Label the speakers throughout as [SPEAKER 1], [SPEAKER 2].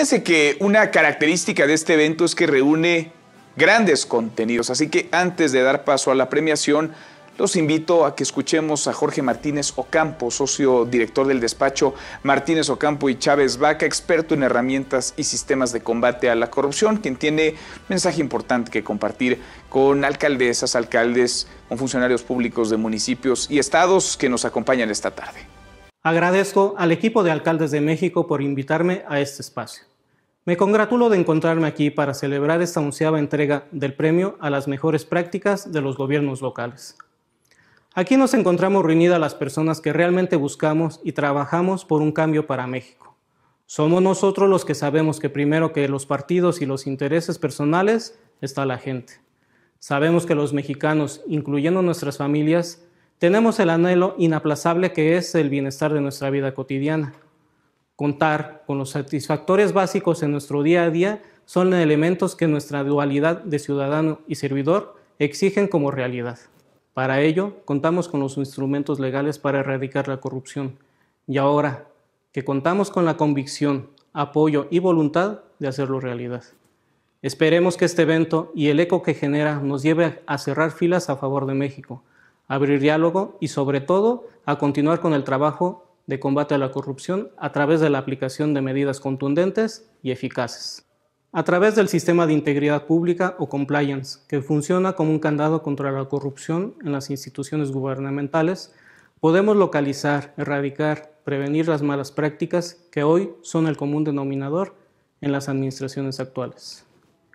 [SPEAKER 1] Fíjense que una característica de este evento es que reúne grandes contenidos, así que antes de dar paso a la premiación, los invito a que escuchemos a Jorge Martínez Ocampo, socio director del despacho Martínez Ocampo y Chávez Vaca, experto en herramientas y sistemas de combate a la corrupción, quien tiene mensaje importante que compartir con alcaldesas, alcaldes, con funcionarios públicos de municipios y estados que nos acompañan esta tarde.
[SPEAKER 2] Agradezco al equipo de alcaldes de México por invitarme a este espacio. Me congratulo de encontrarme aquí para celebrar esta onceava entrega del premio a las mejores prácticas de los gobiernos locales. Aquí nos encontramos reunidas las personas que realmente buscamos y trabajamos por un cambio para México. Somos nosotros los que sabemos que primero que los partidos y los intereses personales está la gente. Sabemos que los mexicanos, incluyendo nuestras familias, tenemos el anhelo inaplazable que es el bienestar de nuestra vida cotidiana, contar con los satisfactores básicos en nuestro día a día son elementos que nuestra dualidad de ciudadano y servidor exigen como realidad. Para ello, contamos con los instrumentos legales para erradicar la corrupción. Y ahora, que contamos con la convicción, apoyo y voluntad de hacerlo realidad. Esperemos que este evento y el eco que genera nos lleve a cerrar filas a favor de México, abrir diálogo y sobre todo a continuar con el trabajo de combate a la corrupción a través de la aplicación de medidas contundentes y eficaces. A través del sistema de integridad pública o compliance, que funciona como un candado contra la corrupción en las instituciones gubernamentales, podemos localizar, erradicar, prevenir las malas prácticas que hoy son el común denominador en las administraciones actuales.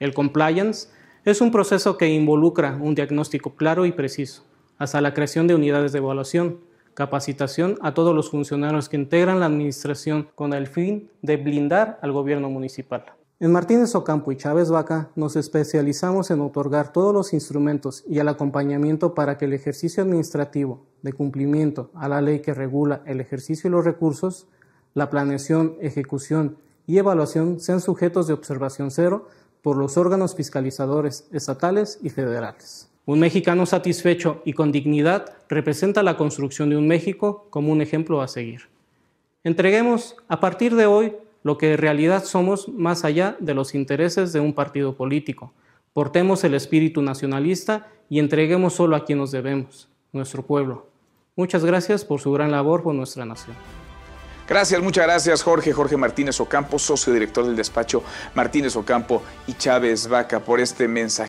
[SPEAKER 2] El compliance es un proceso que involucra un diagnóstico claro y preciso, hasta la creación de unidades de evaluación, capacitación a todos los funcionarios que integran la administración con el fin de blindar al gobierno municipal. En Martínez Ocampo y Chávez Vaca nos especializamos en otorgar todos los instrumentos y el acompañamiento para que el ejercicio administrativo de cumplimiento a la ley que regula el ejercicio y los recursos, la planeación, ejecución y evaluación sean sujetos de observación cero por los órganos fiscalizadores estatales y federales. Un mexicano satisfecho y con dignidad representa la construcción de un México como un ejemplo a seguir. Entreguemos a partir de hoy lo que en realidad somos más allá de los intereses de un partido político. Portemos el espíritu nacionalista y entreguemos solo a quien nos debemos, nuestro pueblo. Muchas gracias por su gran labor por nuestra nación.
[SPEAKER 1] Gracias, muchas gracias Jorge, Jorge Martínez Ocampo, socio director del despacho Martínez Ocampo y Chávez Vaca por este mensaje.